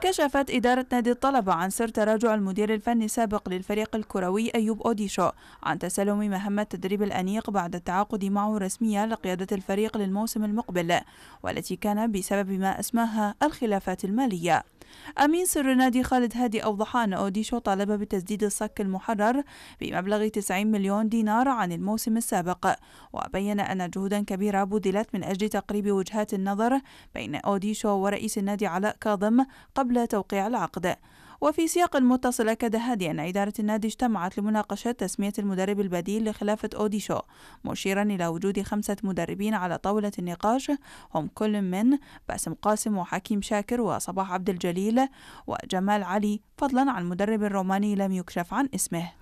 كشفت إدارة نادي الطلبة عن سر تراجع المدير الفني السابق للفريق الكروي أيوب أوديشو عن تسلم مهمة تدريب الأنيق بعد التعاقد معه رسميا لقيادة الفريق للموسم المقبل والتي كان بسبب ما أسماها الخلافات المالية أمين سر نادي خالد هادي أوضح أن أوديشو طالب بتسديد الصك المحرر بمبلغ 90 مليون دينار عن الموسم السابق وبين أن جهودا كبيرة بذلت من أجل تقريب وجهات النظر بين أوديشو ورئيس النادي علاء كاظم قبل توقيع العقد وفي سياق متصل أكد هادي أن إدارة النادي اجتمعت لمناقشة تسمية المدرب البديل لخلافة أوديشو مشيرا إلى وجود خمسة مدربين على طاولة النقاش هم كل من باسم قاسم وحكيم شاكر وصباح عبد الجليل وجمال علي فضلا عن مدرب روماني لم يكشف عن اسمه